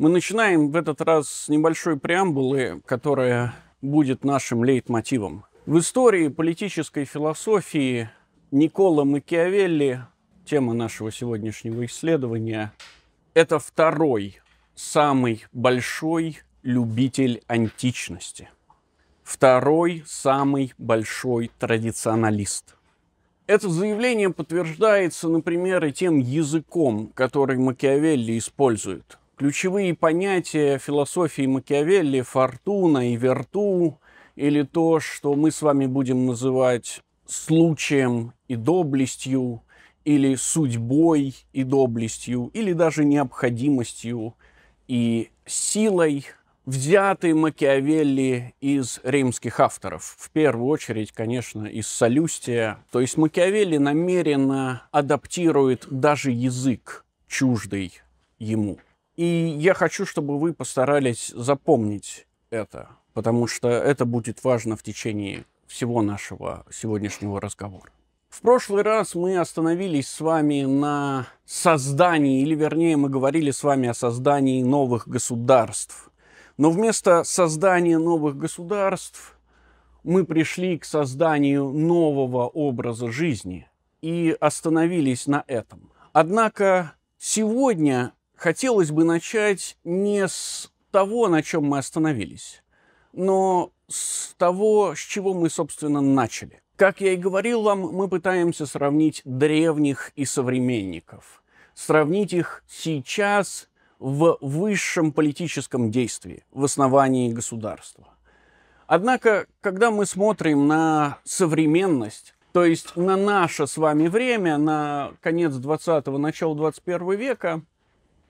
Мы начинаем в этот раз с небольшой преамбулы, которая будет нашим лейтмотивом. В истории политической философии Никола Макиавелли, тема нашего сегодняшнего исследования, это второй самый большой любитель античности. Второй самый большой традиционалист – это заявление подтверждается, например, и тем языком, который Макиавелли использует. Ключевые понятия философии Макиавелли – фортуна и верту, или то, что мы с вами будем называть случаем и доблестью, или судьбой и доблестью, или даже необходимостью и силой, взятые Макиавелли из римских авторов. В первую очередь, конечно, из Солюстия. То есть Макиавелли намеренно адаптирует даже язык чуждый ему. И я хочу, чтобы вы постарались запомнить это, потому что это будет важно в течение всего нашего сегодняшнего разговора. В прошлый раз мы остановились с вами на создании, или вернее мы говорили с вами о создании новых государств. Но вместо создания новых государств мы пришли к созданию нового образа жизни и остановились на этом. Однако сегодня хотелось бы начать не с того, на чем мы остановились, но с того, с чего мы, собственно, начали. Как я и говорил вам, мы пытаемся сравнить древних и современников, сравнить их сейчас в высшем политическом действии, в основании государства. Однако, когда мы смотрим на современность, то есть на наше с вами время, на конец 20-го, начало 21 века,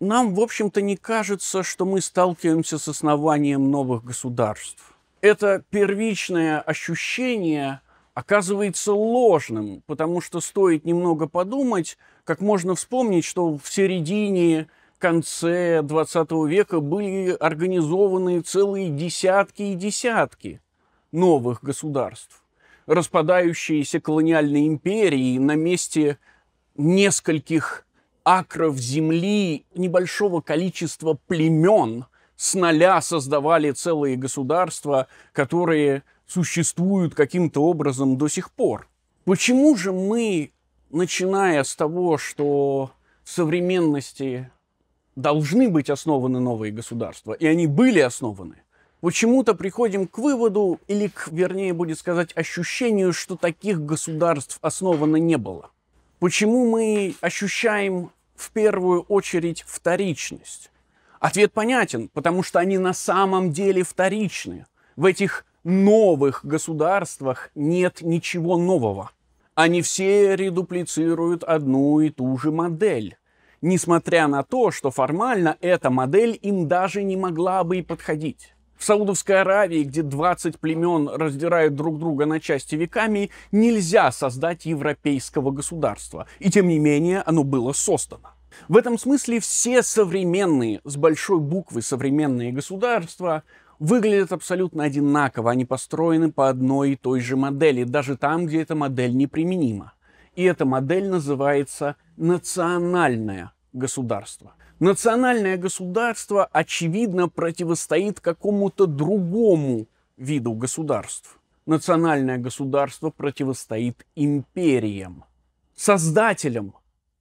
нам, в общем-то, не кажется, что мы сталкиваемся с основанием новых государств. Это первичное ощущение оказывается ложным, потому что стоит немного подумать, как можно вспомнить, что в середине конце 20 века были организованы целые десятки и десятки новых государств. Распадающиеся колониальные империи на месте нескольких акров земли небольшого количества племен с нуля создавали целые государства, которые существуют каким-то образом до сих пор. Почему же мы, начиная с того, что в современности должны быть основаны новые государства, и они были основаны, почему-то приходим к выводу, или, к, вернее, будет сказать, ощущению, что таких государств основано не было. Почему мы ощущаем в первую очередь вторичность? Ответ понятен, потому что они на самом деле вторичны. В этих новых государствах нет ничего нового. Они все редуплицируют одну и ту же модель несмотря на то, что формально эта модель им даже не могла бы и подходить в Саудовской Аравии, где 20 племен раздирают друг друга на части веками, нельзя создать европейского государства. И тем не менее оно было создано. В этом смысле все современные, с большой буквы современные государства выглядят абсолютно одинаково, они построены по одной и той же модели, даже там, где эта модель неприменима. И эта модель называется национальное государство. Национальное государство, очевидно, противостоит какому-то другому виду государств. Национальное государство противостоит империям. Создателем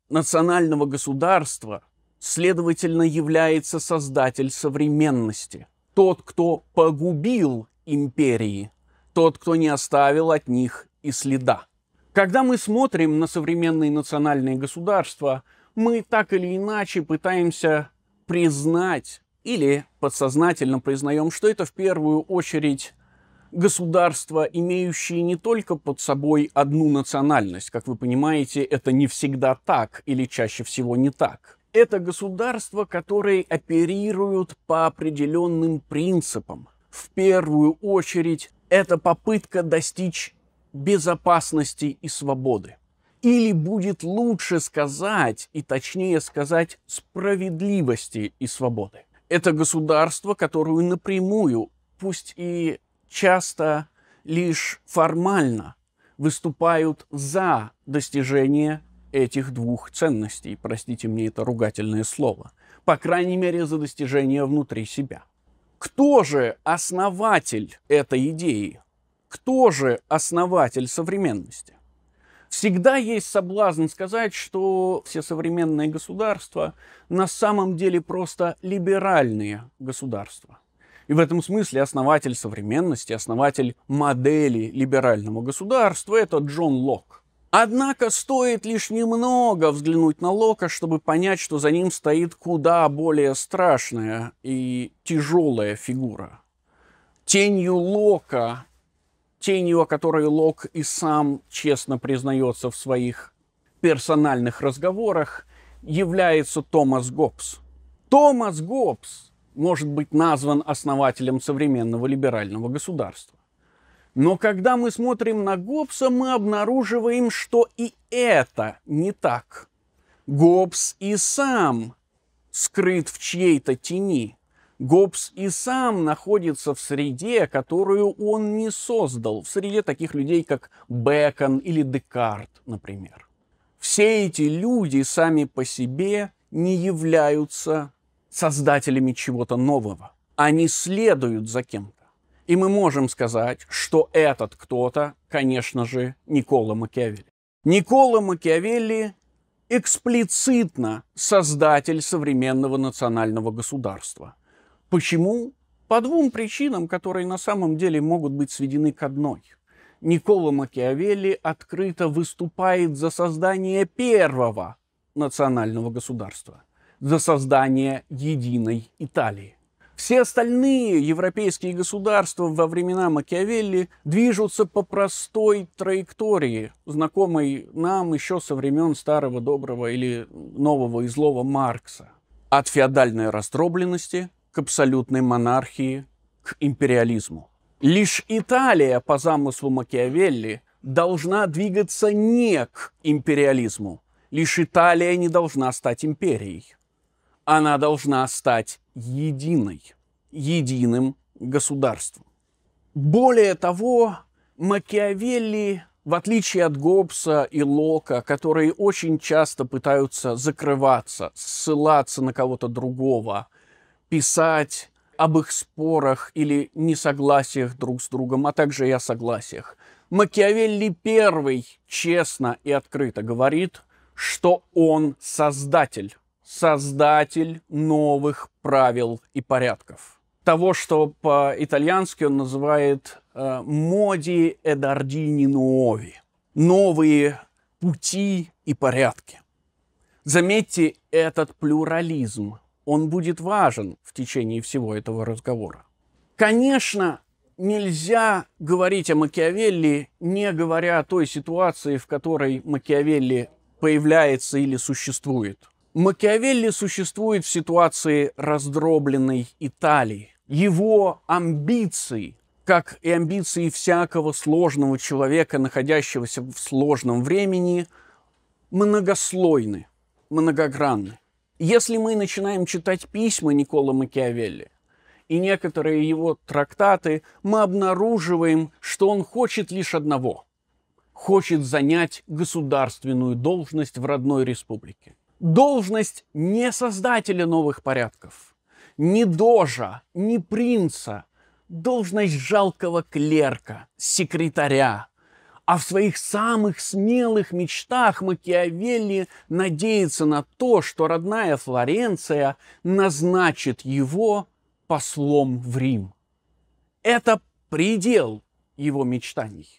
национального государства, следовательно, является создатель современности. Тот, кто погубил империи, тот, кто не оставил от них и следа. Когда мы смотрим на современные национальные государства – мы так или иначе пытаемся признать или подсознательно признаем, что это в первую очередь государство, имеющее не только под собой одну национальность. Как вы понимаете, это не всегда так или чаще всего не так. Это государство, которое оперирует по определенным принципам. В первую очередь, это попытка достичь безопасности и свободы. Или будет лучше сказать, и точнее сказать, справедливости и свободы. Это государство, которое напрямую, пусть и часто лишь формально, выступают за достижение этих двух ценностей. Простите мне это ругательное слово. По крайней мере, за достижение внутри себя. Кто же основатель этой идеи? Кто же основатель современности? Всегда есть соблазн сказать, что все современные государства на самом деле просто либеральные государства. И в этом смысле основатель современности, основатель модели либерального государства – это Джон Лок. Однако стоит лишь немного взглянуть на Лока, чтобы понять, что за ним стоит куда более страшная и тяжелая фигура. Тенью Лока тенью, о которой Лок и сам честно признается в своих персональных разговорах, является Томас Гоббс. Томас Гоббс может быть назван основателем современного либерального государства. Но когда мы смотрим на Гоббса, мы обнаруживаем, что и это не так. Гоббс и сам скрыт в чьей-то тени. Гоббс и сам находится в среде, которую он не создал, в среде таких людей, как Бекон или Декарт, например. Все эти люди сами по себе не являются создателями чего-то нового. Они следуют за кем-то. И мы можем сказать, что этот кто-то, конечно же, Никола Макиавелли. Никола Макиавелли эксплицитно создатель современного национального государства. Почему? По двум причинам, которые на самом деле могут быть сведены к одной. Никола Макиавелли открыто выступает за создание первого национального государства, за создание единой Италии. Все остальные европейские государства во времена Макиавелли движутся по простой траектории, знакомой нам еще со времен старого доброго или нового и злого Маркса. От феодальной раздробленности к абсолютной монархии, к империализму. Лишь Италия, по замыслу Макиавелли, должна двигаться не к империализму. Лишь Италия не должна стать империей. Она должна стать единой, единым государством. Более того, Макиавелли, в отличие от Гоббса и Лока, которые очень часто пытаются закрываться, ссылаться на кого-то другого – писать об их спорах или несогласиях друг с другом, а также и о согласиях. Макиавелли первый честно и открыто говорит, что он создатель, создатель новых правил и порядков. Того, что по-итальянски он называет э, «моди эдардини нуови» – новые пути и порядки. Заметьте этот плюрализм – он будет важен в течение всего этого разговора. Конечно, нельзя говорить о Макиавелли, не говоря о той ситуации, в которой Макиавелли появляется или существует. Макиавелли существует в ситуации раздробленной Италии. Его амбиции, как и амбиции всякого сложного человека, находящегося в сложном времени, многослойны, многогранны. Если мы начинаем читать письма Никола Макиавелли и некоторые его трактаты, мы обнаруживаем, что он хочет лишь одного – хочет занять государственную должность в родной республике. Должность не создателя новых порядков, не дожа, не принца, должность жалкого клерка, секретаря, а в своих самых смелых мечтах Макиавелли надеется на то, что родная Флоренция назначит его послом в Рим. Это предел его мечтаний.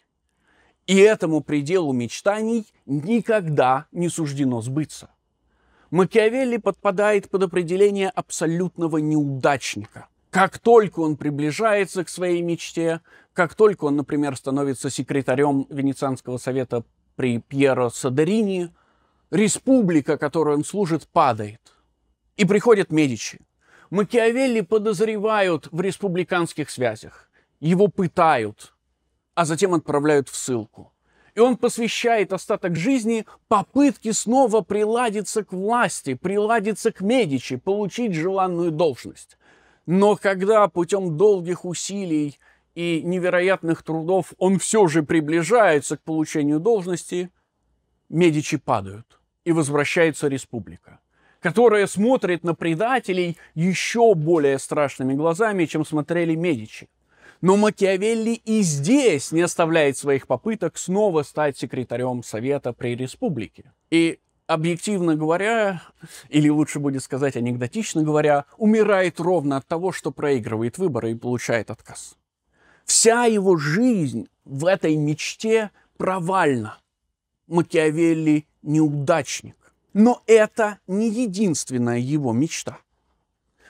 И этому пределу мечтаний никогда не суждено сбыться. Макиавелли подпадает под определение абсолютного неудачника. Как только он приближается к своей мечте, как только он, например, становится секретарем Венецианского совета при Пьеро Садерини, республика, которой он служит, падает. И приходят Медичи. Макиавелли подозревают в республиканских связях. Его пытают, а затем отправляют в ссылку. И он посвящает остаток жизни попытке снова приладиться к власти, приладиться к Медичи, получить желанную должность. Но когда путем долгих усилий и невероятных трудов он все же приближается к получению должности, Медичи падают, и возвращается республика, которая смотрит на предателей еще более страшными глазами, чем смотрели Медичи. Но Макиавелли и здесь не оставляет своих попыток снова стать секретарем Совета при республике. И объективно говоря, или лучше будет сказать анекдотично говоря, умирает ровно от того, что проигрывает выборы и получает отказ. Вся его жизнь в этой мечте провальна. Макиавелли неудачник. Но это не единственная его мечта.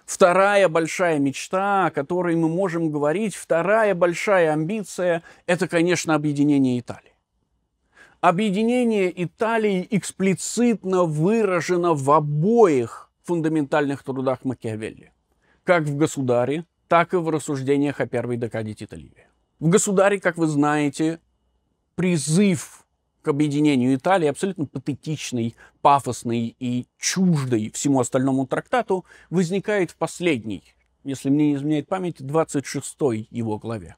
Вторая большая мечта, о которой мы можем говорить, вторая большая амбиция – это, конечно, объединение Италии. Объединение Италии эксплицитно выражено в обоих фундаментальных трудах Макиавелли. Как в «Государе», так и в рассуждениях о первой декаде Тита В «Государе», как вы знаете, призыв к объединению Италии абсолютно патетичный, пафосный и чуждый всему остальному трактату возникает в последней, если мне не изменяет память, 26-й его главе,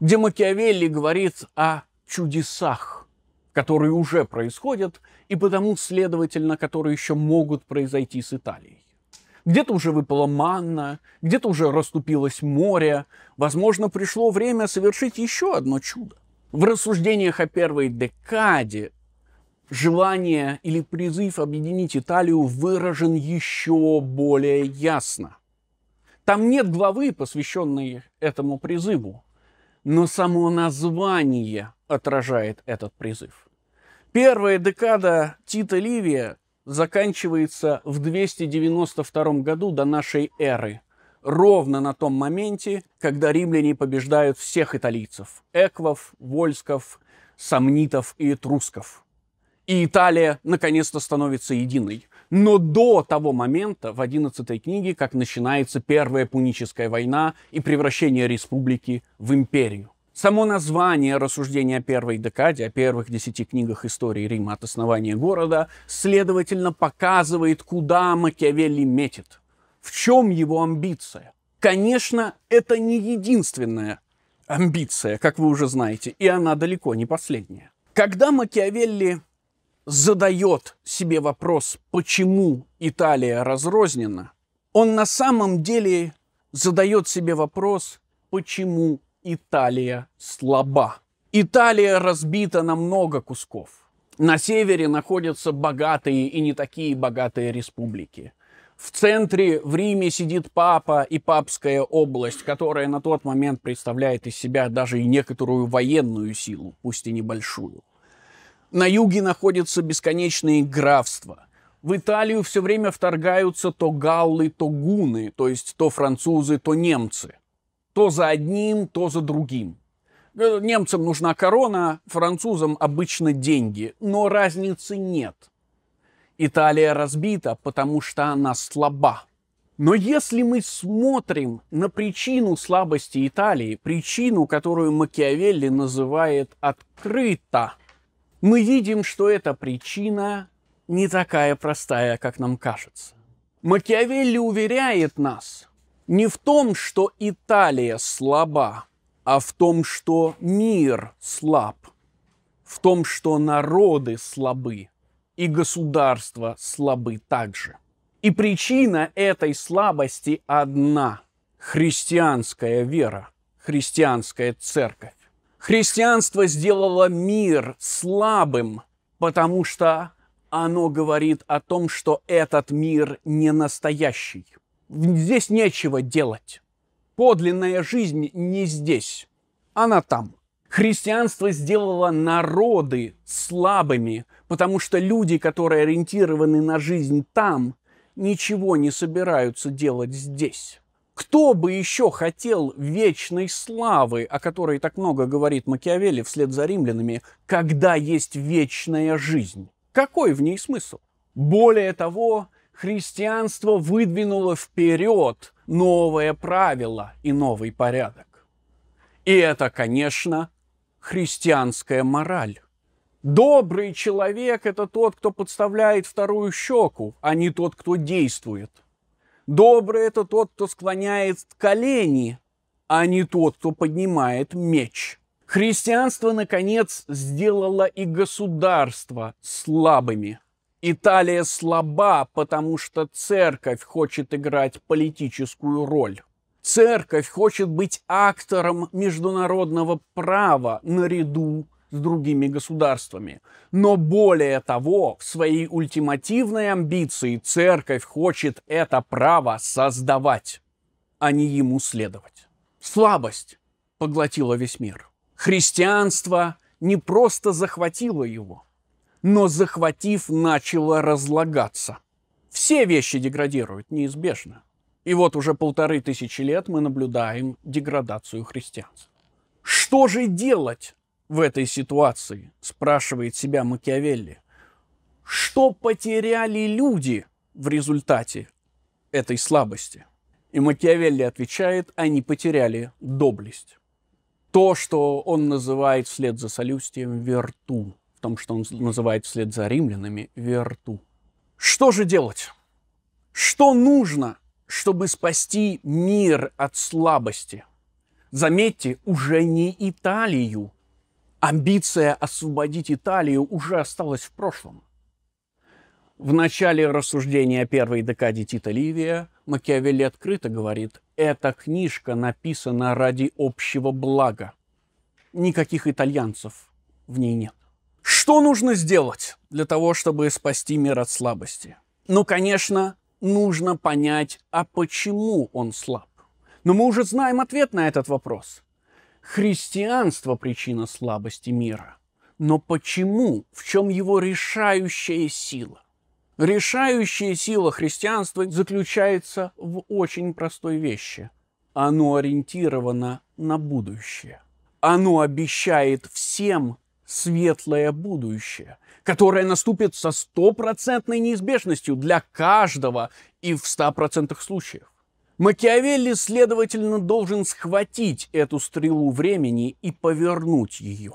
где Макиавелли говорит о чудесах которые уже происходят, и потому, следовательно, которые еще могут произойти с Италией. Где-то уже выпала манна, где-то уже расступилось море. Возможно, пришло время совершить еще одно чудо. В рассуждениях о первой декаде желание или призыв объединить Италию выражен еще более ясно. Там нет главы, посвященной этому призыву, но само название отражает этот призыв. Первая декада Тита Ливия заканчивается в 292 году до нашей эры, ровно на том моменте, когда римляне побеждают всех италийцев – эквов, вольсков, сомнитов и этрусков. И Италия наконец-то становится единой. Но до того момента в 11 книге, как начинается Первая Пуническая война и превращение республики в империю. Само название рассуждения о первой декаде, о первых десяти книгах истории Рима от основания города, следовательно, показывает, куда Макиавелли метит, в чем его амбиция. Конечно, это не единственная амбиция, как вы уже знаете, и она далеко не последняя. Когда Макиавелли задает себе вопрос, почему Италия разрознена, он на самом деле задает себе вопрос, почему Италия слаба. Италия разбита на много кусков. На севере находятся богатые и не такие богатые республики. В центре в Риме сидит папа и папская область, которая на тот момент представляет из себя даже и некоторую военную силу, пусть и небольшую. На юге находятся бесконечные графства. В Италию все время вторгаются то галлы, то гуны, то есть то французы, то немцы – то за одним, то за другим. Э, немцам нужна корона, французам обычно деньги, но разницы нет. Италия разбита, потому что она слаба. Но если мы смотрим на причину слабости Италии, причину, которую Макиавелли называет открыто, мы видим, что эта причина не такая простая, как нам кажется. Макиавелли уверяет нас, не в том, что Италия слаба, а в том, что мир слаб, в том, что народы слабы и государства слабы также. И причина этой слабости одна – христианская вера, христианская церковь. Христианство сделало мир слабым, потому что оно говорит о том, что этот мир не настоящий – Здесь нечего делать. Подлинная жизнь не здесь, она там. Христианство сделало народы слабыми, потому что люди, которые ориентированы на жизнь там, ничего не собираются делать здесь. Кто бы еще хотел вечной славы, о которой так много говорит Макиавелли вслед за римлянами, когда есть вечная жизнь? Какой в ней смысл? Более того, христианство выдвинуло вперед новое правило и новый порядок. И это, конечно, христианская мораль. Добрый человек – это тот, кто подставляет вторую щеку, а не тот, кто действует. Добрый – это тот, кто склоняет колени, а не тот, кто поднимает меч. Христианство, наконец, сделало и государство слабыми – Италия слаба, потому что церковь хочет играть политическую роль. Церковь хочет быть актором международного права наряду с другими государствами. Но более того, в своей ультимативной амбиции церковь хочет это право создавать, а не ему следовать. Слабость поглотила весь мир. Христианство не просто захватило его – но захватив, начало разлагаться. Все вещи деградируют неизбежно. И вот уже полторы тысячи лет мы наблюдаем деградацию христианства. Что же делать в этой ситуации, спрашивает себя Макиавелли. Что потеряли люди в результате этой слабости? И Макиавелли отвечает, они потеряли доблесть. То, что он называет вслед за Солюстием верту том, что он называет вслед за римлянами верту. Что же делать? Что нужно, чтобы спасти мир от слабости? Заметьте, уже не Италию. Амбиция освободить Италию уже осталась в прошлом. В начале рассуждения о первой декаде Тита Ливия Макиавелли открыто говорит, эта книжка написана ради общего блага. Никаких итальянцев в ней нет. Что нужно сделать для того, чтобы спасти мир от слабости? Ну, конечно, нужно понять, а почему он слаб. Но мы уже знаем ответ на этот вопрос. Христианство – причина слабости мира. Но почему? В чем его решающая сила? Решающая сила христианства заключается в очень простой вещи. Оно ориентировано на будущее. Оно обещает всем светлое будущее, которое наступит со стопроцентной неизбежностью для каждого и в 100% случаев. Макиавелли, следовательно, должен схватить эту стрелу времени и повернуть ее.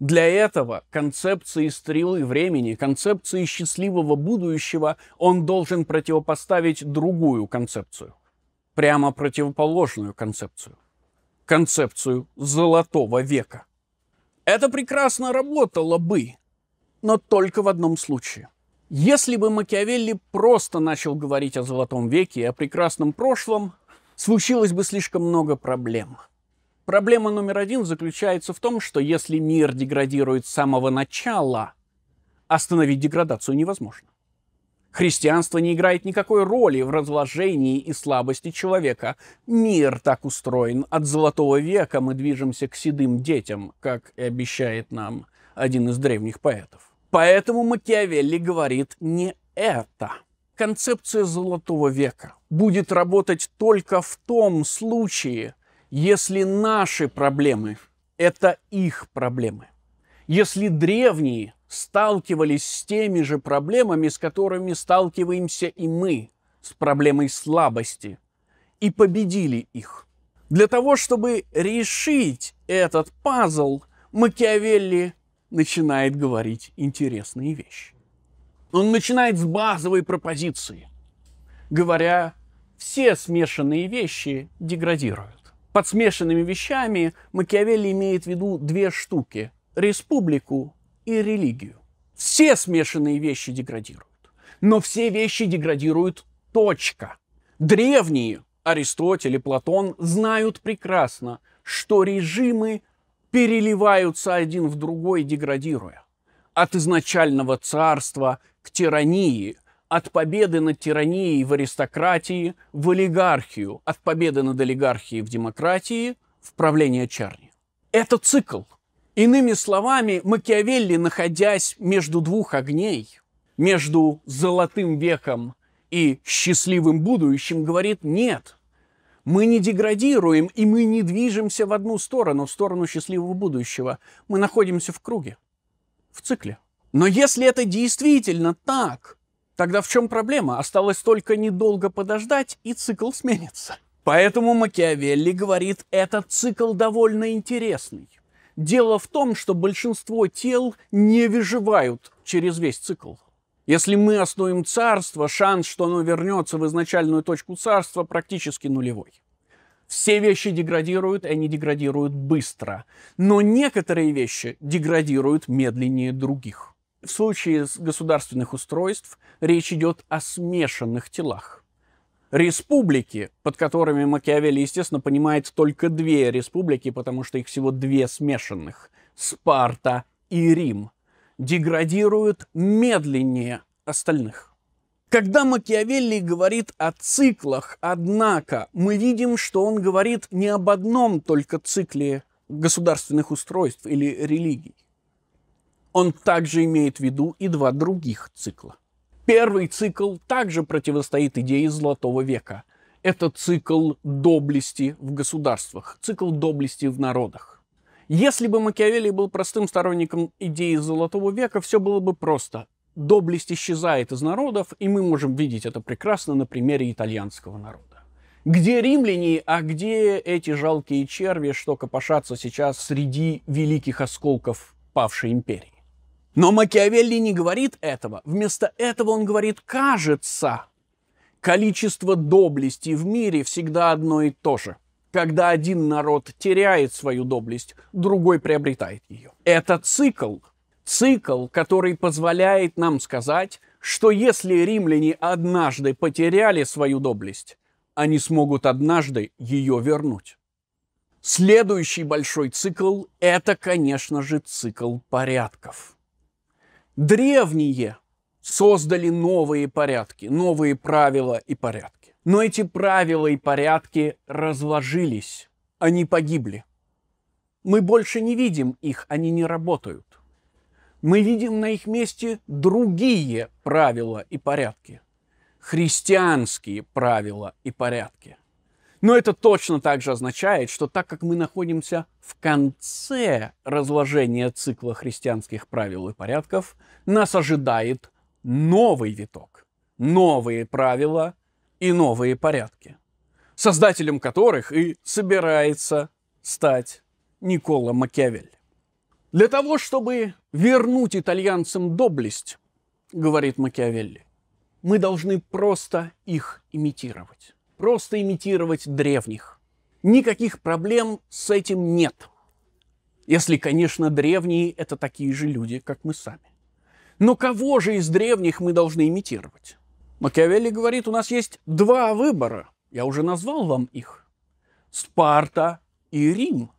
Для этого концепции стрелы времени, концепции счастливого будущего он должен противопоставить другую концепцию. Прямо противоположную концепцию. Концепцию золотого века – это прекрасно работало бы, но только в одном случае. Если бы Макиавелли просто начал говорить о Золотом веке и о прекрасном прошлом, случилось бы слишком много проблем. Проблема номер один заключается в том, что если мир деградирует с самого начала, остановить деградацию невозможно. Христианство не играет никакой роли в разложении и слабости человека. Мир так устроен. От золотого века мы движемся к седым детям, как и обещает нам один из древних поэтов. Поэтому Макиавелли говорит не это. Концепция золотого века будет работать только в том случае, если наши проблемы – это их проблемы. Если древние сталкивались с теми же проблемами, с которыми сталкиваемся и мы, с проблемой слабости, и победили их. Для того, чтобы решить этот пазл, Макиавелли начинает говорить интересные вещи. Он начинает с базовой пропозиции, говоря, все смешанные вещи деградируют. Под смешанными вещами Макиавелли имеет в виду две штуки – республику и религию. Все смешанные вещи деградируют. Но все вещи деградируют точка. Древние, Аристотель и Платон, знают прекрасно, что режимы переливаются один в другой, деградируя. От изначального царства к тирании, от победы над тиранией в аристократии в олигархию, от победы над олигархией в демократии в правление Чарни. Это цикл, Иными словами, Макиавелли, находясь между двух огней, между золотым веком и счастливым будущим, говорит «нет». Мы не деградируем, и мы не движемся в одну сторону, в сторону счастливого будущего. Мы находимся в круге, в цикле. Но если это действительно так, тогда в чем проблема? Осталось только недолго подождать, и цикл сменится. Поэтому Макиавелли говорит, этот цикл довольно интересный. Дело в том, что большинство тел не выживают через весь цикл. Если мы основим царство, шанс, что оно вернется в изначальную точку царства, практически нулевой. Все вещи деградируют, и они деградируют быстро. Но некоторые вещи деградируют медленнее других. В случае с государственных устройств речь идет о смешанных телах республики, под которыми Макиавелли, естественно, понимает только две республики, потому что их всего две смешанных – Спарта и Рим, деградируют медленнее остальных. Когда Макиавелли говорит о циклах, однако, мы видим, что он говорит не об одном только цикле государственных устройств или религий. Он также имеет в виду и два других цикла. Первый цикл также противостоит идее Золотого века. Это цикл доблести в государствах, цикл доблести в народах. Если бы Макиавелли был простым сторонником идеи Золотого века, все было бы просто. Доблесть исчезает из народов, и мы можем видеть это прекрасно на примере итальянского народа. Где римляне, а где эти жалкие черви, что копошатся сейчас среди великих осколков павшей империи? Но Макиавелли не говорит этого. Вместо этого он говорит «кажется». Количество доблести в мире всегда одно и то же. Когда один народ теряет свою доблесть, другой приобретает ее. Это цикл. Цикл, который позволяет нам сказать, что если римляне однажды потеряли свою доблесть, они смогут однажды ее вернуть. Следующий большой цикл – это, конечно же, цикл порядков. Древние создали новые порядки, новые правила и порядки. Но эти правила и порядки разложились, они погибли. Мы больше не видим их, они не работают. Мы видим на их месте другие правила и порядки. Христианские правила и порядки – но это точно также означает, что так как мы находимся в конце разложения цикла христианских правил и порядков, нас ожидает новый виток, новые правила и новые порядки, создателем которых и собирается стать Никола Макиавелли. Для того, чтобы вернуть итальянцам доблесть, говорит Макиавелли, мы должны просто их имитировать просто имитировать древних. Никаких проблем с этим нет. Если, конечно, древние – это такие же люди, как мы сами. Но кого же из древних мы должны имитировать? Макиавелли говорит, у нас есть два выбора. Я уже назвал вам их. Спарта и Рим.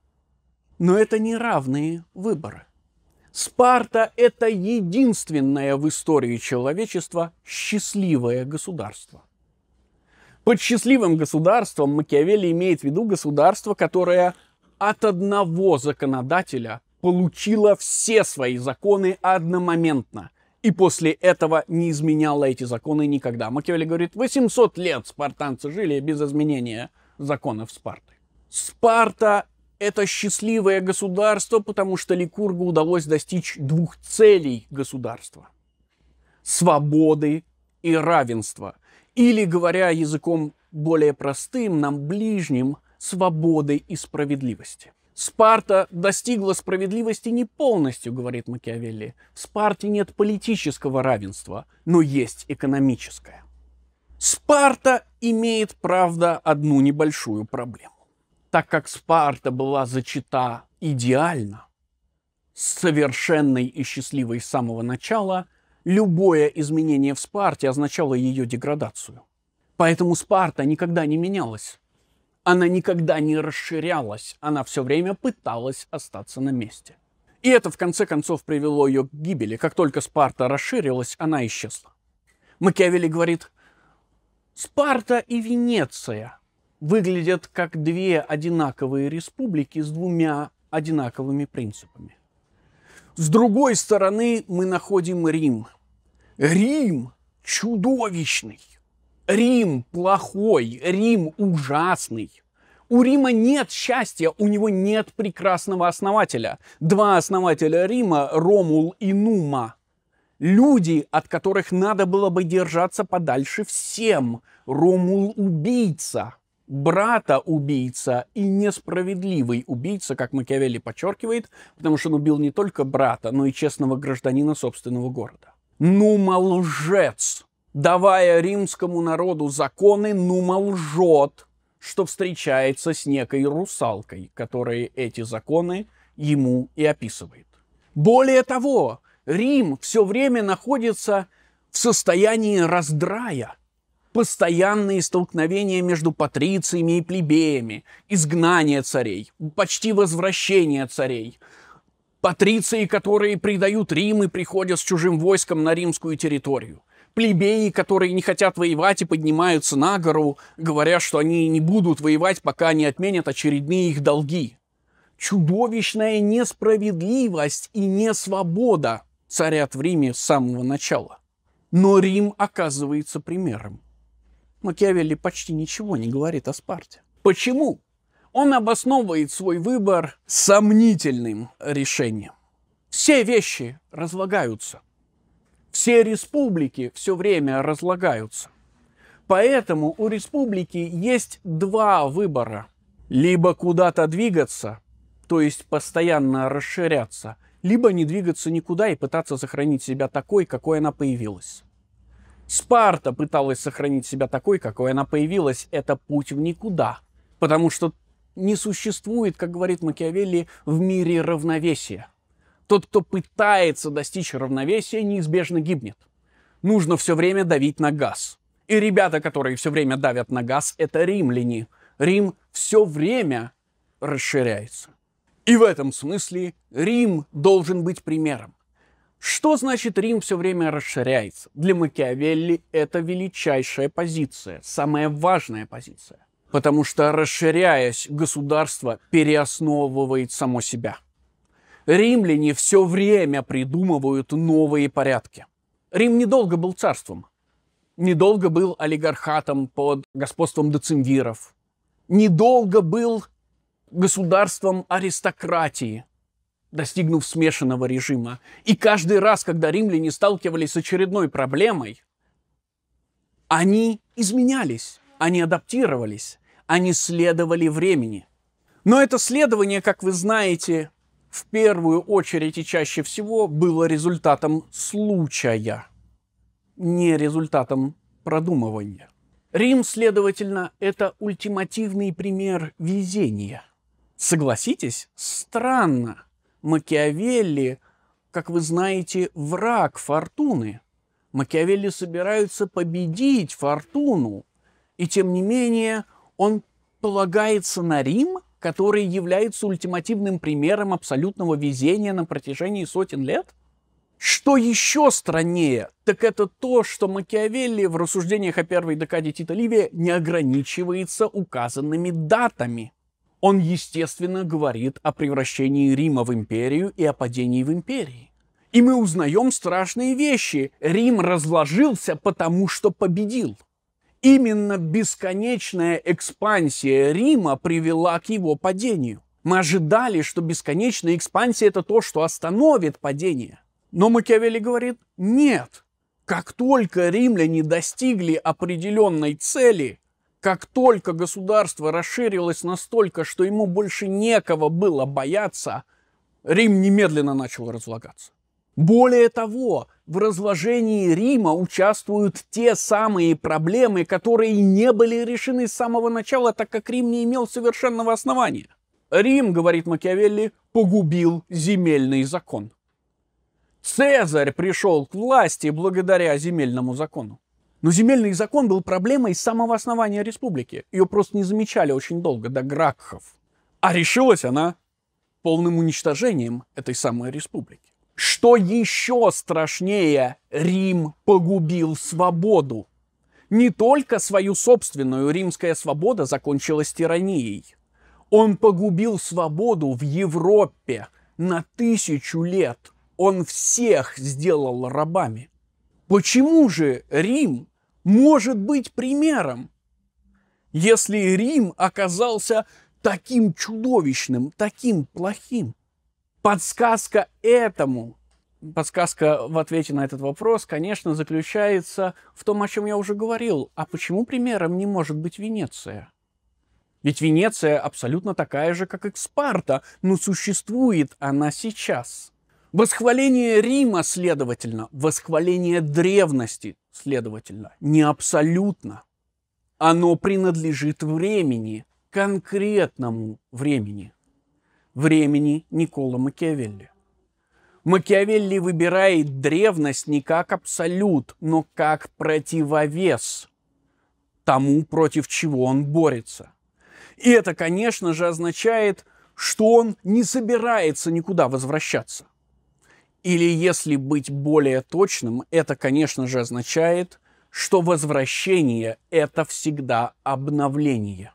Но это не равные выборы. Спарта – это единственное в истории человечества счастливое государство – под счастливым государством Макиавелли имеет в виду государство, которое от одного законодателя получило все свои законы одномоментно. И после этого не изменяло эти законы никогда. Макиавелли говорит, 800 лет спартанцы жили без изменения законов Спарты. Спарта – это счастливое государство, потому что Ликургу удалось достичь двух целей государства – свободы и равенства – или, говоря языком более простым, нам ближним, свободы и справедливости. Спарта достигла справедливости не полностью, говорит Макиавелли. В Спарте нет политического равенства, но есть экономическое. Спарта имеет, правда, одну небольшую проблему. Так как Спарта была зачита идеально, совершенной и счастливой с самого начала, любое изменение в Спарте означало ее деградацию. Поэтому Спарта никогда не менялась. Она никогда не расширялась, она все время пыталась остаться на месте. И это, в конце концов, привело ее к гибели. Как только Спарта расширилась, она исчезла. Макиавелли говорит, Спарта и Венеция выглядят как две одинаковые республики с двумя одинаковыми принципами – с другой стороны мы находим Рим. Рим чудовищный. Рим плохой, Рим ужасный. У Рима нет счастья, у него нет прекрасного основателя. Два основателя Рима, Ромул и Нума, люди, от которых надо было бы держаться подальше всем. Ромул убийца брата-убийца и несправедливый убийца, как Макиавелли подчеркивает, потому что он убил не только брата, но и честного гражданина собственного города. Нума лжец, давая римскому народу законы, Нума лжет, что встречается с некой русалкой, которая эти законы ему и описывает. Более того, Рим все время находится в состоянии раздрая – постоянные столкновения между патрициями и плебеями, изгнание царей, почти возвращение царей, патриции, которые предают Рим и приходят с чужим войском на римскую территорию, плебеи, которые не хотят воевать и поднимаются на гору, говоря, что они не будут воевать, пока не отменят очередные их долги. Чудовищная несправедливость и несвобода царят в Риме с самого начала. Но Рим оказывается примером. Макиавелли почти ничего не говорит о Спарте. Почему? Он обосновывает свой выбор сомнительным решением. Все вещи разлагаются. Все республики все время разлагаются. Поэтому у республики есть два выбора. Либо куда-то двигаться, то есть постоянно расширяться, либо не двигаться никуда и пытаться сохранить себя такой, какой она появилась. Спарта пыталась сохранить себя такой, какой она появилась. Это путь в никуда. Потому что не существует, как говорит Макиавелли, в мире равновесия. Тот, кто пытается достичь равновесия, неизбежно гибнет. Нужно все время давить на газ. И ребята, которые все время давят на газ, это римляне. Рим все время расширяется. И в этом смысле Рим должен быть примером. Что значит Рим все время расширяется? Для Макиавелли это величайшая позиция, самая важная позиция. Потому что, расширяясь, государство переосновывает само себя. Римляне все время придумывают новые порядки. Рим недолго был царством, недолго был олигархатом под господством децимвиров, недолго был государством аристократии – достигнув смешанного режима. И каждый раз, когда римляне сталкивались с очередной проблемой, они изменялись, они адаптировались, они следовали времени. Но это следование, как вы знаете, в первую очередь и чаще всего было результатом случая, не результатом продумывания. Рим, следовательно, это ультимативный пример везения. Согласитесь, странно, Макиавелли, как вы знаете, враг фортуны. Макиавелли собираются победить фортуну, и тем не менее он полагается на Рим, который является ультимативным примером абсолютного везения на протяжении сотен лет? Что еще страннее, так это то, что Макиавелли в рассуждениях о первой декаде Тита Ливия не ограничивается указанными датами. Он, естественно, говорит о превращении Рима в империю и о падении в империи. И мы узнаем страшные вещи. Рим разложился, потому что победил. Именно бесконечная экспансия Рима привела к его падению. Мы ожидали, что бесконечная экспансия – это то, что остановит падение. Но Макиавелли говорит, нет. Как только римляне достигли определенной цели, как только государство расширилось настолько, что ему больше некого было бояться, Рим немедленно начал разлагаться. Более того, в разложении Рима участвуют те самые проблемы, которые не были решены с самого начала, так как Рим не имел совершенного основания. Рим, говорит Макиавелли, погубил земельный закон. Цезарь пришел к власти благодаря земельному закону. Но земельный закон был проблемой с самого основания республики. Ее просто не замечали очень долго, до Гракхов. А решилась она полным уничтожением этой самой республики. Что еще страшнее, Рим погубил свободу. Не только свою собственную римская свобода закончилась тиранией. Он погубил свободу в Европе на тысячу лет. Он всех сделал рабами. Почему же Рим может быть примером? Если Рим оказался таким чудовищным, таким плохим? Подсказка этому, подсказка в ответе на этот вопрос, конечно, заключается в том, о чем я уже говорил. А почему примером не может быть Венеция? Ведь Венеция абсолютно такая же, как и Спарта, но существует она сейчас. Восхваление Рима, следовательно, восхваление древности, следовательно, не абсолютно. Оно принадлежит времени, конкретному времени. Времени Никола Макиавелли. Макиавелли выбирает древность не как абсолют, но как противовес тому, против чего он борется. И это, конечно же, означает, что он не собирается никуда возвращаться. Или, если быть более точным, это, конечно же, означает, что возвращение – это всегда обновление.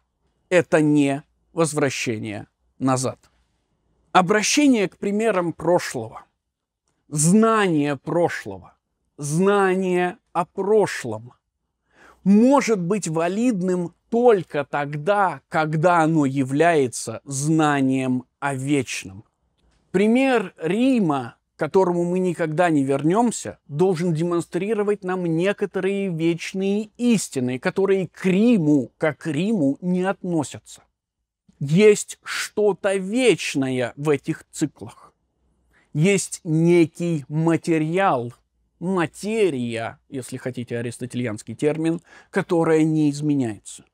Это не возвращение назад. Обращение к примерам прошлого, знание прошлого, знание о прошлом может быть валидным только тогда, когда оно является знанием о вечном. Пример Рима к которому мы никогда не вернемся, должен демонстрировать нам некоторые вечные истины, которые к Риму, как к Риму, не относятся. Есть что-то вечное в этих циклах. Есть некий материал, материя, если хотите аристотельянский термин, которая не изменяется.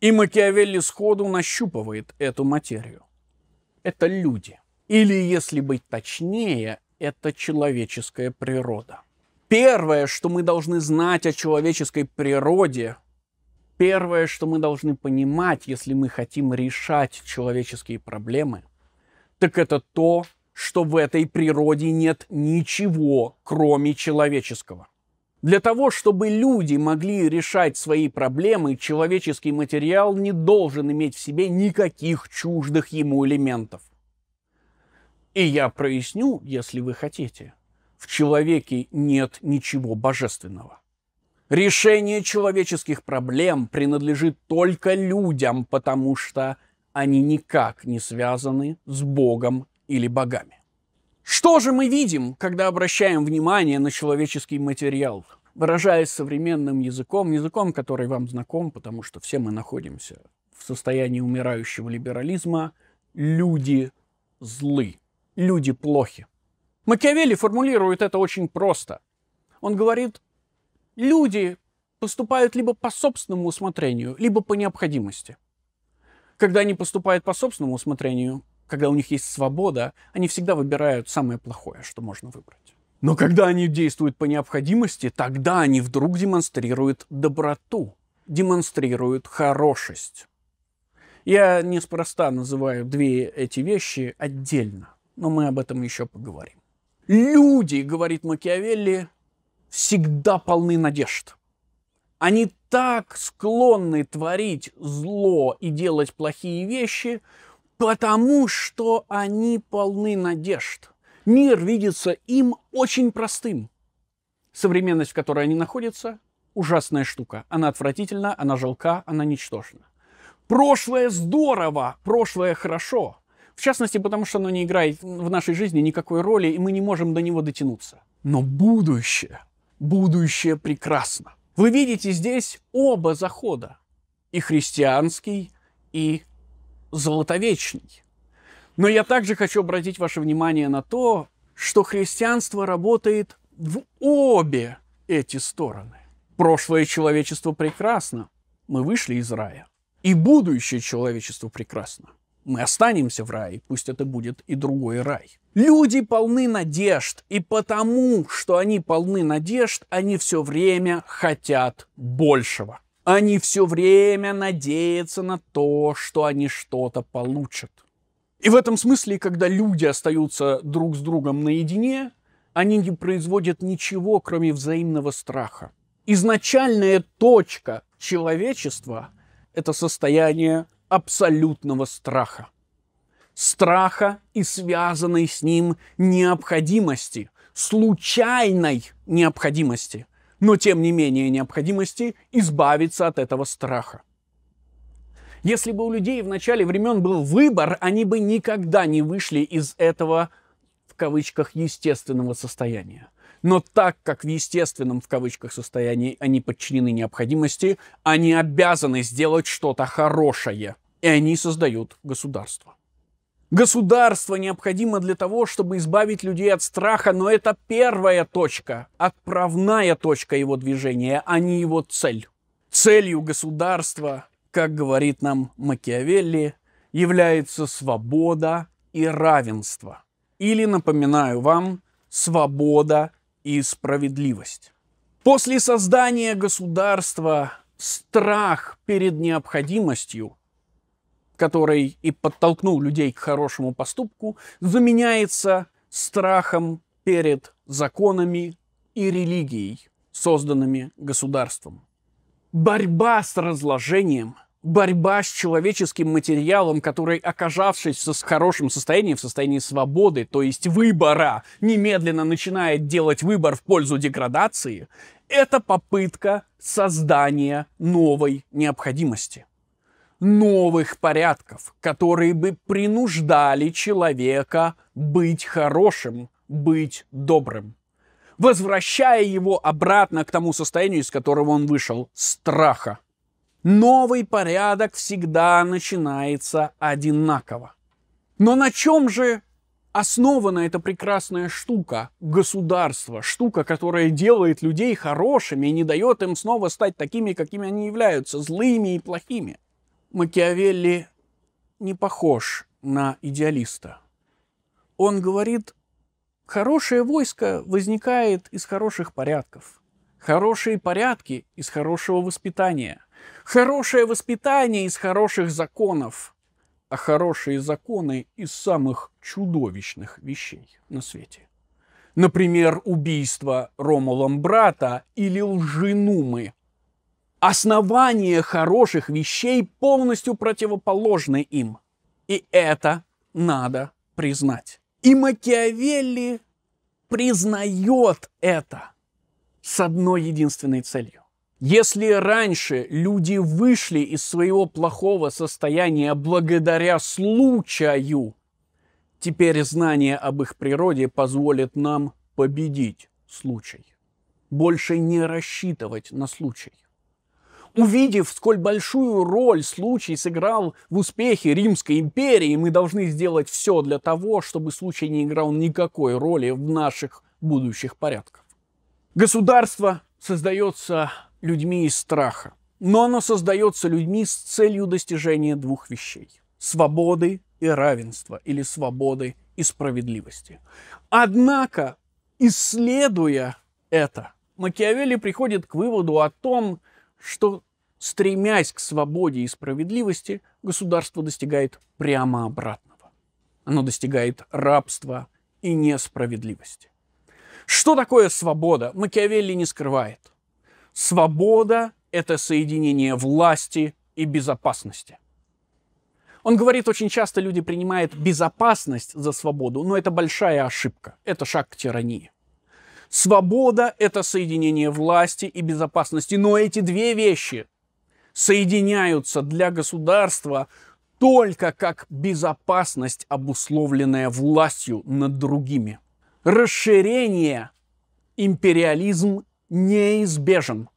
И Макиавелли сходу нащупывает эту материю. Это люди – или, если быть точнее, это человеческая природа. Первое, что мы должны знать о человеческой природе, первое, что мы должны понимать, если мы хотим решать человеческие проблемы, так это то, что в этой природе нет ничего, кроме человеческого. Для того, чтобы люди могли решать свои проблемы, человеческий материал не должен иметь в себе никаких чуждых ему элементов. И я проясню, если вы хотите. В человеке нет ничего божественного. Решение человеческих проблем принадлежит только людям, потому что они никак не связаны с Богом или богами. Что же мы видим, когда обращаем внимание на человеческий материал? Выражаясь современным языком, языком, который вам знаком, потому что все мы находимся в состоянии умирающего либерализма, люди злы люди плохи. Макиавелли формулирует это очень просто. Он говорит, люди поступают либо по собственному усмотрению, либо по необходимости. Когда они поступают по собственному усмотрению, когда у них есть свобода, они всегда выбирают самое плохое, что можно выбрать. Но когда они действуют по необходимости, тогда они вдруг демонстрируют доброту, демонстрируют хорошесть. Я неспроста называю две эти вещи отдельно но мы об этом еще поговорим. Люди, говорит Макиавелли, всегда полны надежд. Они так склонны творить зло и делать плохие вещи, потому что они полны надежд. Мир видится им очень простым. Современность, в которой они находятся, ужасная штука. Она отвратительна, она жалка, она ничтожна. Прошлое здорово, прошлое хорошо – в частности, потому что оно не играет в нашей жизни никакой роли, и мы не можем до него дотянуться. Но будущее, будущее прекрасно. Вы видите здесь оба захода. И христианский, и золотовечный. Но я также хочу обратить ваше внимание на то, что христианство работает в обе эти стороны. Прошлое человечество прекрасно. Мы вышли из рая. И будущее человечество прекрасно. Мы останемся в рае, пусть это будет и другой рай. Люди полны надежд, и потому, что они полны надежд, они все время хотят большего. Они все время надеются на то, что они что-то получат. И в этом смысле, когда люди остаются друг с другом наедине, они не производят ничего, кроме взаимного страха. Изначальная точка человечества – это состояние абсолютного страха. Страха и связанной с ним необходимости, случайной необходимости, но тем не менее необходимости избавиться от этого страха. Если бы у людей в начале времен был выбор, они бы никогда не вышли из этого, в кавычках, естественного состояния. Но так как в естественном, в кавычках, состоянии они подчинены необходимости, они обязаны сделать что-то хорошее – и они создают государство. Государство необходимо для того, чтобы избавить людей от страха, но это первая точка, отправная точка его движения, а не его цель. Целью государства, как говорит нам Макиавелли, является свобода и равенство. Или, напоминаю вам, свобода и справедливость. После создания государства страх перед необходимостью – который и подтолкнул людей к хорошему поступку, заменяется страхом перед законами и религией, созданными государством. Борьба с разложением, борьба с человеческим материалом, который, окажавшись в хорошем состоянии, в состоянии свободы, то есть выбора, немедленно начинает делать выбор в пользу деградации, это попытка создания новой необходимости новых порядков, которые бы принуждали человека быть хорошим, быть добрым, возвращая его обратно к тому состоянию, из которого он вышел – страха. Новый порядок всегда начинается одинаково. Но на чем же основана эта прекрасная штука, государство, штука, которая делает людей хорошими и не дает им снова стать такими, какими они являются, злыми и плохими – Макиавелли не похож на идеалиста. Он говорит, хорошее войско возникает из хороших порядков. Хорошие порядки из хорошего воспитания. Хорошее воспитание из хороших законов. А хорошие законы из самых чудовищных вещей на свете. Например, убийство Ромулом брата или лженумы основание хороших вещей полностью противоположны им. И это надо признать. И Макиавелли признает это с одной единственной целью. Если раньше люди вышли из своего плохого состояния благодаря случаю, теперь знание об их природе позволит нам победить случай. Больше не рассчитывать на случай. Увидев, сколь большую роль случай сыграл в успехе Римской империи, мы должны сделать все для того, чтобы случай не играл никакой роли в наших будущих порядках. Государство создается людьми из страха, но оно создается людьми с целью достижения двух вещей – свободы и равенства, или свободы и справедливости. Однако, исследуя это, Макиавелли приходит к выводу о том, что, стремясь к свободе и справедливости, государство достигает прямо обратного. Оно достигает рабства и несправедливости. Что такое свобода? Макиавелли не скрывает. Свобода – это соединение власти и безопасности. Он говорит, очень часто люди принимают безопасность за свободу, но это большая ошибка. Это шаг к тирании. Свобода – это соединение власти и безопасности. Но эти две вещи соединяются для государства только как безопасность, обусловленная властью над другими. Расширение империализм неизбежен.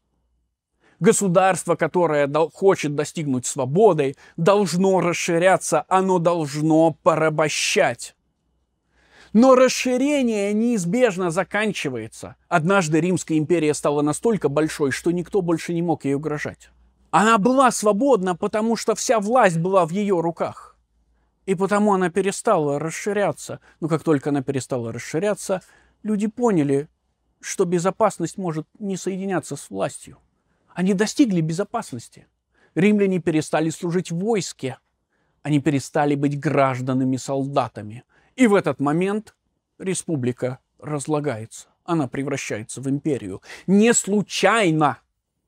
Государство, которое хочет достигнуть свободы, должно расширяться, оно должно порабощать. Но расширение неизбежно заканчивается. Однажды Римская империя стала настолько большой, что никто больше не мог ей угрожать. Она была свободна, потому что вся власть была в ее руках. И потому она перестала расширяться. Но как только она перестала расширяться, люди поняли, что безопасность может не соединяться с властью. Они достигли безопасности. Римляне перестали служить войске. Они перестали быть гражданами-солдатами – и в этот момент республика разлагается. Она превращается в империю. Не случайно,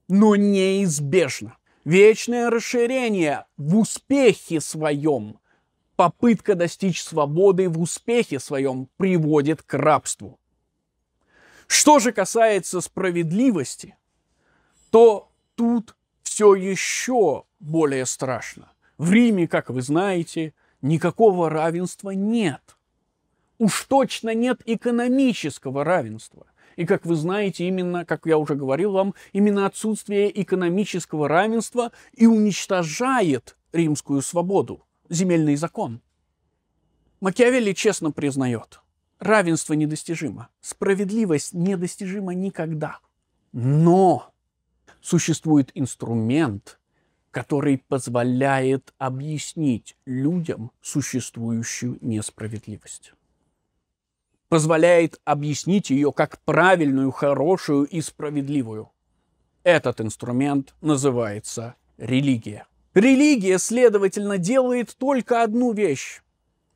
но неизбежно. Вечное расширение в успехе своем, попытка достичь свободы в успехе своем приводит к рабству. Что же касается справедливости, то тут все еще более страшно. В Риме, как вы знаете, никакого равенства нет. Уж точно нет экономического равенства. И, как вы знаете, именно, как я уже говорил вам, именно отсутствие экономического равенства и уничтожает римскую свободу, земельный закон. Макиавелли честно признает, равенство недостижимо, справедливость недостижима никогда. Но существует инструмент, который позволяет объяснить людям существующую несправедливость позволяет объяснить ее как правильную, хорошую и справедливую. Этот инструмент называется религия. Религия, следовательно, делает только одну вещь.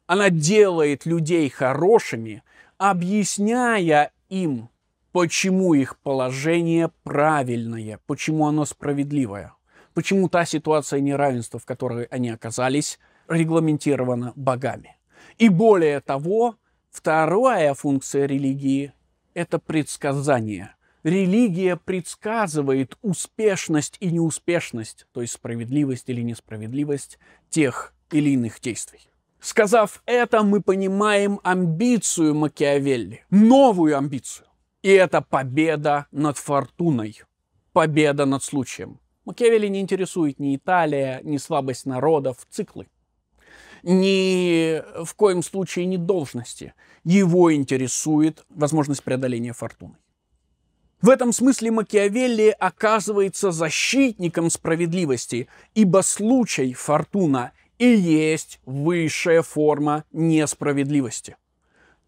Она делает людей хорошими, объясняя им, почему их положение правильное, почему оно справедливое, почему та ситуация неравенства, в которой они оказались, регламентирована богами. И более того, Вторая функция религии – это предсказание. Религия предсказывает успешность и неуспешность, то есть справедливость или несправедливость тех или иных действий. Сказав это, мы понимаем амбицию Макиавелли, новую амбицию. И это победа над фортуной, победа над случаем. Макиавелли не интересует ни Италия, ни слабость народов, циклы ни в коем случае не должности. Его интересует возможность преодоления фортуны. В этом смысле Макиавелли оказывается защитником справедливости, ибо случай фортуна и есть высшая форма несправедливости.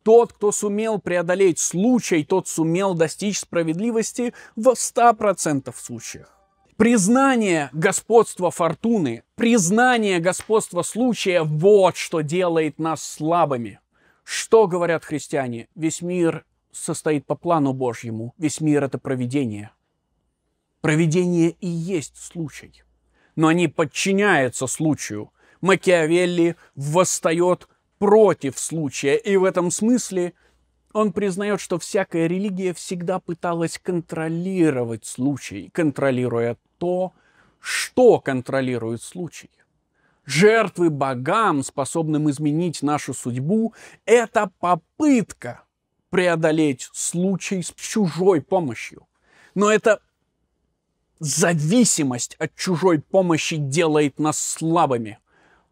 Тот, кто сумел преодолеть случай, тот сумел достичь справедливости в 100% случаях. Признание господства фортуны, признание господства случая – вот что делает нас слабыми. Что говорят христиане? Весь мир состоит по плану Божьему. Весь мир – это провидение. Провидение и есть случай. Но они подчиняются случаю. Макиавелли восстает против случая. И в этом смысле – он признает, что всякая религия всегда пыталась контролировать случай, контролируя то, что контролирует случай. Жертвы богам, способным изменить нашу судьбу, это попытка преодолеть случай с чужой помощью. Но это зависимость от чужой помощи делает нас слабыми.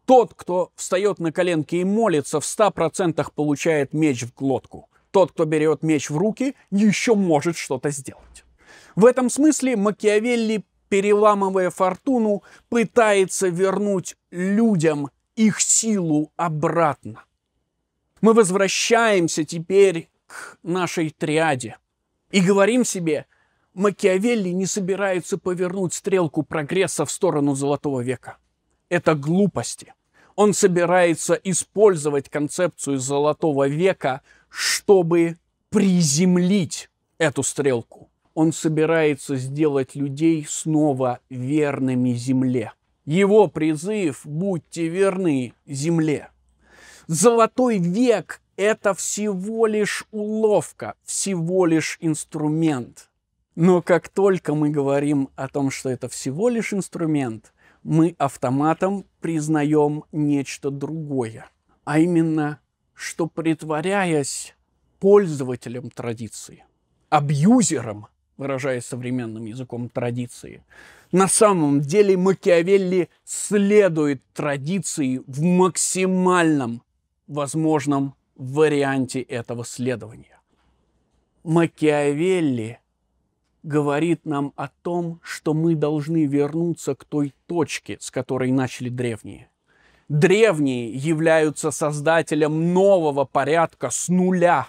Тот, кто встает на коленки и молится, в 100% получает меч в глотку. Тот, кто берет меч в руки, еще может что-то сделать. В этом смысле Макиавелли, переламывая фортуну, пытается вернуть людям их силу обратно. Мы возвращаемся теперь к нашей триаде и говорим себе, Макиавелли не собирается повернуть стрелку прогресса в сторону Золотого века. Это глупости. Он собирается использовать концепцию Золотого века – чтобы приземлить эту стрелку. Он собирается сделать людей снова верными земле. Его призыв – будьте верны земле. Золотой век – это всего лишь уловка, всего лишь инструмент. Но как только мы говорим о том, что это всего лишь инструмент, мы автоматом признаем нечто другое, а именно что притворяясь пользователем традиции, абьюзером, выражаясь современным языком традиции, на самом деле Макиавелли следует традиции в максимальном возможном варианте этого следования. Макиавелли говорит нам о том, что мы должны вернуться к той точке, с которой начали древние древние являются создателем нового порядка с нуля.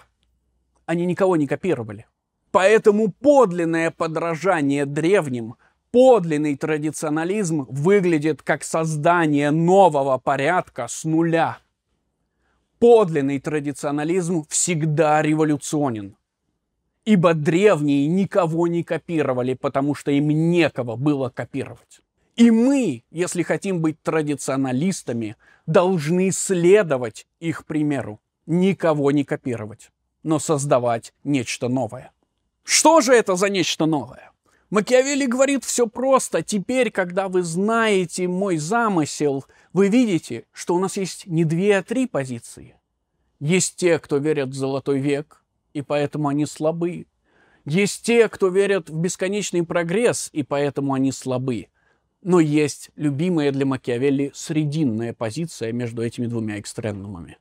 Они никого не копировали. Поэтому подлинное подражание древним, подлинный традиционализм выглядит как создание нового порядка с нуля. Подлинный традиционализм всегда революционен. Ибо древние никого не копировали, потому что им некого было копировать. И мы, если хотим быть традиционалистами, должны следовать их примеру, никого не копировать, но создавать нечто новое. Что же это за нечто новое? Макиавелли говорит все просто. Теперь, когда вы знаете мой замысел, вы видите, что у нас есть не две, а три позиции. Есть те, кто верят в золотой век, и поэтому они слабы. Есть те, кто верят в бесконечный прогресс, и поэтому они слабы но есть любимая для Макиавелли срединная позиция между этими двумя экстремумами.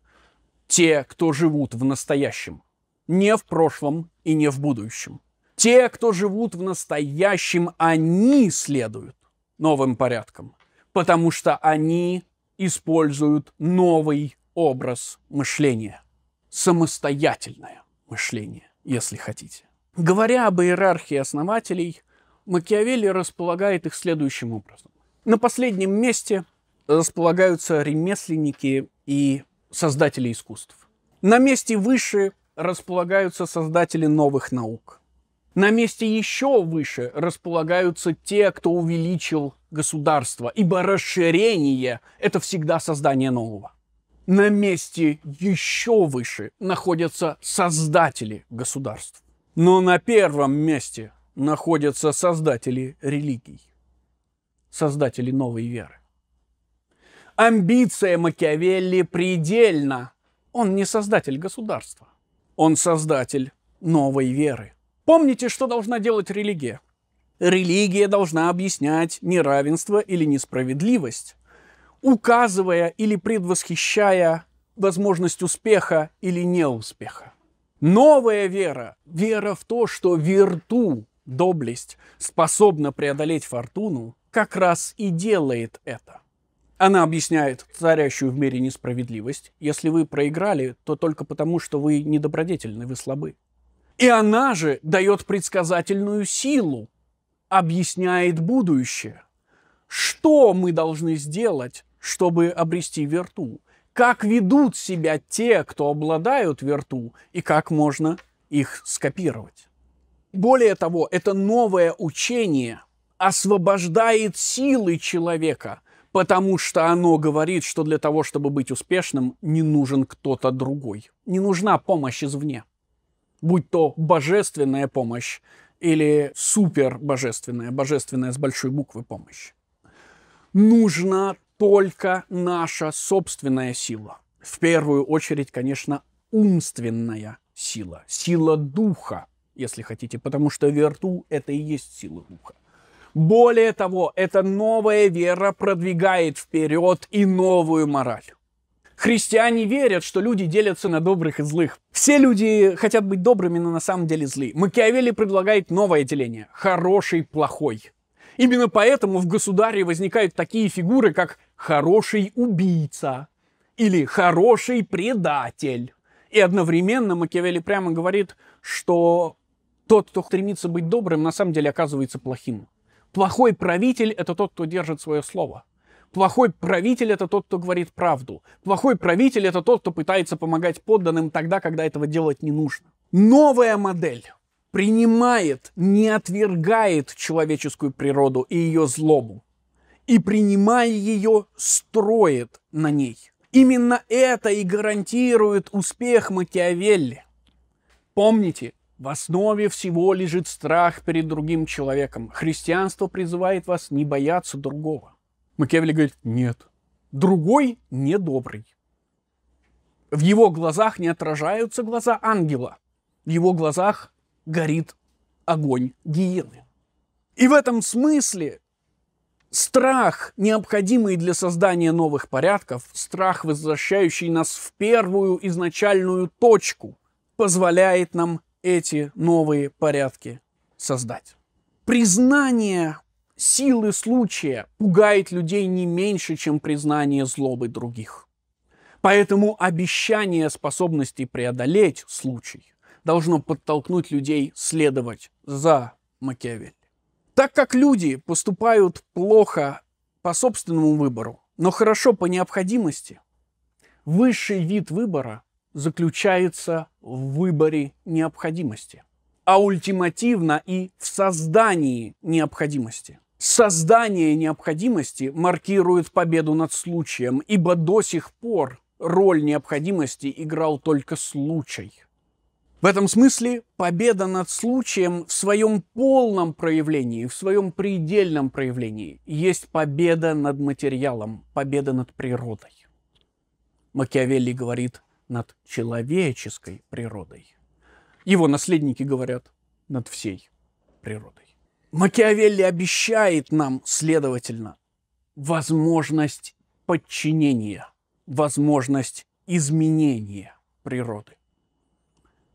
Те, кто живут в настоящем, не в прошлом и не в будущем. Те, кто живут в настоящем, они следуют новым порядкам, потому что они используют новый образ мышления. Самостоятельное мышление, если хотите. Говоря об иерархии основателей – Макиавелли располагает их следующим образом. На последнем месте располагаются ремесленники и создатели искусств. На месте выше располагаются создатели новых наук. На месте еще выше располагаются те, кто увеличил государство, ибо расширение – это всегда создание нового. На месте еще выше находятся создатели государств. Но на первом месте находятся создатели религий, создатели новой веры. Амбиция Макиавелли предельна. Он не создатель государства. Он создатель новой веры. Помните, что должна делать религия? Религия должна объяснять неравенство или несправедливость, указывая или предвосхищая возможность успеха или неуспеха. Новая вера, вера в то, что верту доблесть способна преодолеть фортуну, как раз и делает это. Она объясняет царящую в мире несправедливость. Если вы проиграли, то только потому, что вы недобродетельны, вы слабы. И она же дает предсказательную силу, объясняет будущее. Что мы должны сделать, чтобы обрести верту? Как ведут себя те, кто обладают верту, и как можно их скопировать? Более того, это новое учение освобождает силы человека, потому что оно говорит, что для того, чтобы быть успешным, не нужен кто-то другой. Не нужна помощь извне. Будь то божественная помощь или супербожественная, божественная с большой буквы помощь. Нужна только наша собственная сила. В первую очередь, конечно, умственная сила, сила духа, если хотите, потому что верту – это и есть сила духа. Более того, эта новая вера продвигает вперед и новую мораль. Христиане верят, что люди делятся на добрых и злых. Все люди хотят быть добрыми, но на самом деле злы. Макиавелли предлагает новое деление – хороший, плохой. Именно поэтому в государе возникают такие фигуры, как хороший убийца или хороший предатель. И одновременно Макиавелли прямо говорит, что тот, кто стремится быть добрым, на самом деле оказывается плохим. Плохой правитель – это тот, кто держит свое слово. Плохой правитель – это тот, кто говорит правду. Плохой правитель – это тот, кто пытается помогать подданным тогда, когда этого делать не нужно. Новая модель принимает, не отвергает человеческую природу и ее злобу. И, принимая ее, строит на ней. Именно это и гарантирует успех Макиавелли. Помните, в основе всего лежит страх перед другим человеком. Христианство призывает вас не бояться другого. Макиавелли говорит, нет, другой недобрый. В его глазах не отражаются глаза ангела. В его глазах горит огонь гиены. И в этом смысле страх, необходимый для создания новых порядков, страх, возвращающий нас в первую изначальную точку, позволяет нам эти новые порядки создать. Признание силы случая пугает людей не меньше, чем признание злобы других. Поэтому обещание способности преодолеть случай должно подтолкнуть людей следовать за Макиавелли. Так как люди поступают плохо по собственному выбору, но хорошо по необходимости, высший вид выбора заключается в выборе необходимости, а ультимативно и в создании необходимости. Создание необходимости маркирует победу над случаем, ибо до сих пор роль необходимости играл только случай. В этом смысле победа над случаем в своем полном проявлении, в своем предельном проявлении есть победа над материалом, победа над природой. Макиавелли говорит, над человеческой природой. Его наследники говорят над всей природой. Макиавелли обещает нам, следовательно, возможность подчинения, возможность изменения природы.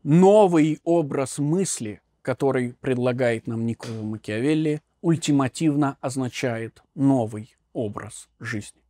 Новый образ мысли, который предлагает нам Николо Макиавелли, ультимативно означает новый образ жизни.